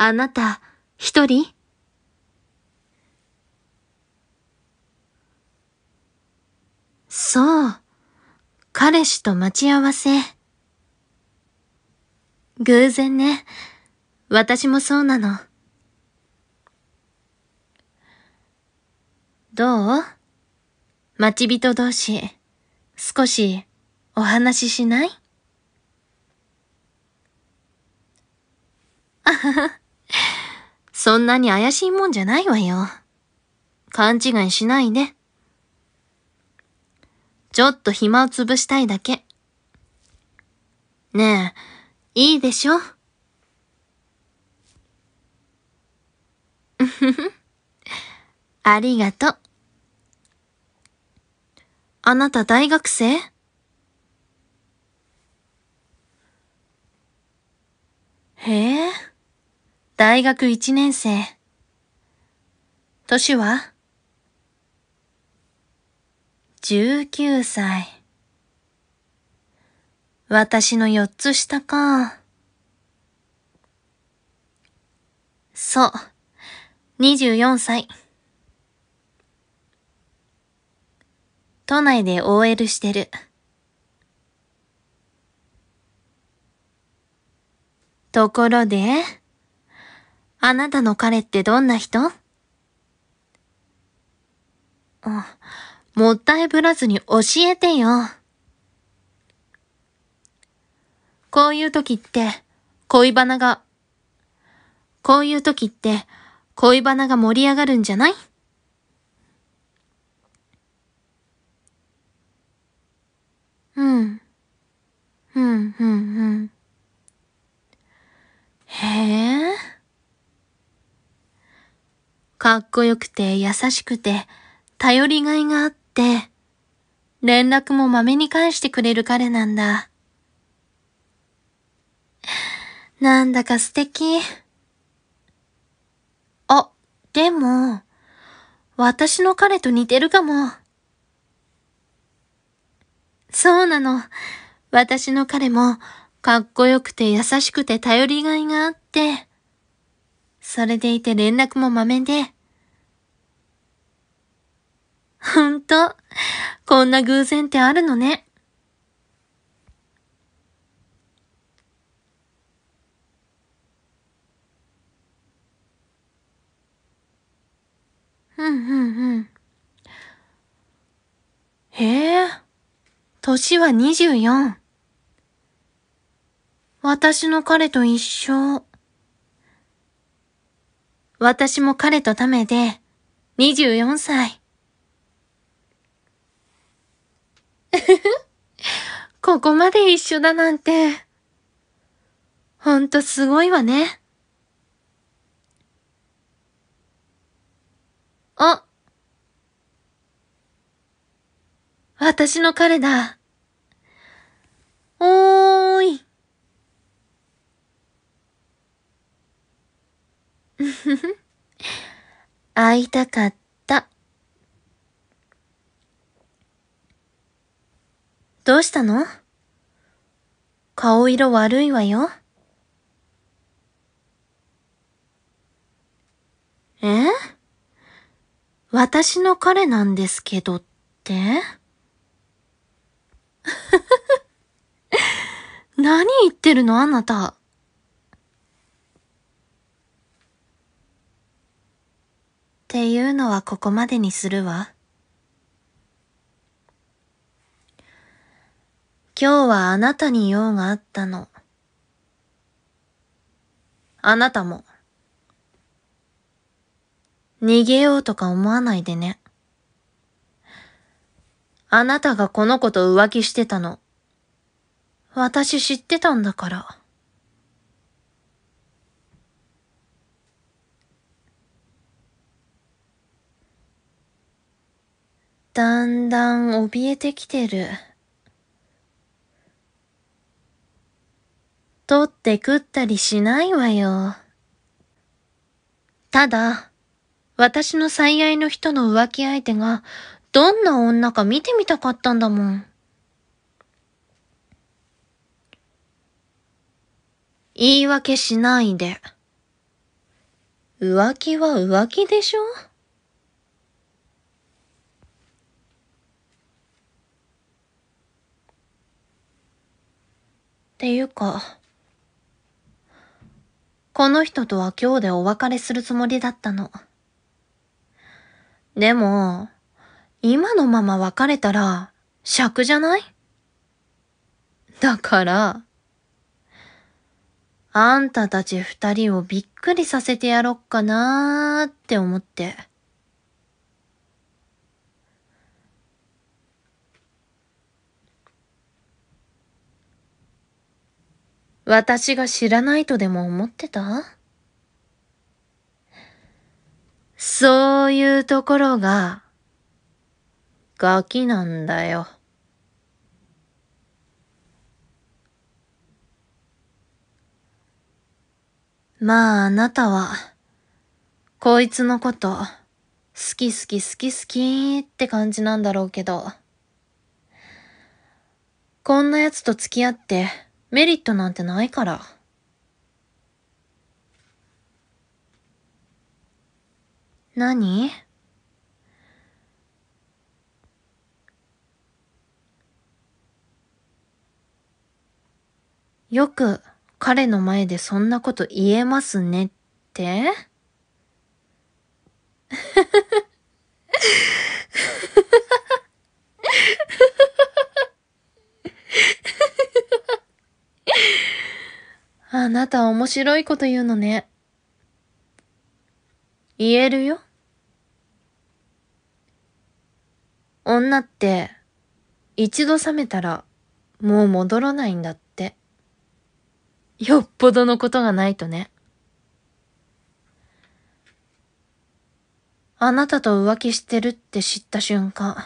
あなた、一人そう。彼氏と待ち合わせ。偶然ね。私もそうなの。どう待ち人同士、少しお話ししないあはは。そんなに怪しいもんじゃないわよ。勘違いしないで。ちょっと暇を潰したいだけ。ねえ、いいでしょうふふ。ありがとう。あなた大学生大学一年生。年は ?19 歳。私の四つ下か。そう。24歳。都内で OL してる。ところで、あなたの彼ってどんな人もったいぶらずに教えてよ。こういう時って、恋バナが、こういう時って、恋バナが盛り上がるんじゃないうん。うん、うん、うん。かっこよくて優しくて、頼りがいがあって、連絡もまめに返してくれる彼なんだ。なんだか素敵。あ、でも、私の彼と似てるかも。そうなの。私の彼も、かっこよくて優しくて頼りがいがあって、それでいて連絡もまめで、ほんと、こんな偶然ってあるのね。うんうんうん。へえ、年は24。私の彼と一緒。私も彼とためで、24歳。ここまで一緒だなんて、ほんとすごいわね。あ。私の彼だ。おーい。会いたかった。どうしたの顔色悪いわよ。え私の彼なんですけどって 何言ってるのあなた。っていうのはここまでにするわ。今日はあなたに用があったの。あなたも。逃げようとか思わないでね。あなたがこの子と浮気してたの。私知ってたんだから。だんだん怯えてきてる。取って食ったりしないわよ。ただ、私の最愛の人の浮気相手がどんな女か見てみたかったんだもん。言い訳しないで。浮気は浮気でしょっていうか、この人とは今日でお別れするつもりだったの。でも、今のまま別れたら、尺じゃないだから、あんたたち二人をびっくりさせてやろっかなーって思って。私が知らないとでも思ってたそういうところが、ガキなんだよ。まああなたは、こいつのこと、好き好き好き好きって感じなんだろうけど、こんな奴と付き合って、メリットなんてないから。何よく彼の前でそんなこと言えますねってあなた面白いこと言うのね。言えるよ。女って、一度冷めたら、もう戻らないんだって。よっぽどのことがないとね。あなたと浮気してるって知った瞬間、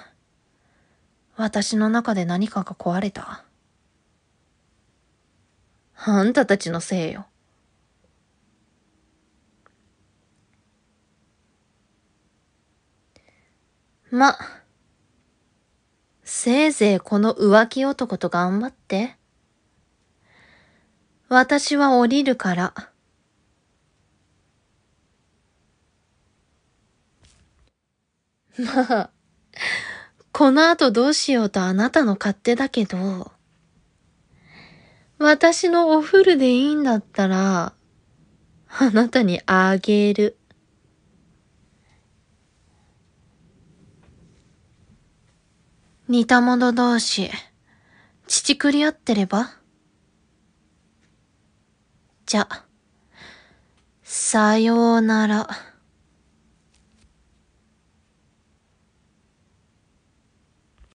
私の中で何かが壊れた。あんたたちのせいよ。ま、せいぜいこの浮気男と頑張って。私は降りるから。まあ、この後どうしようとあなたの勝手だけど。私のおふるでいいんだったら、あなたにあげる。似た者同士、乳くり合ってればじゃ、さようなら。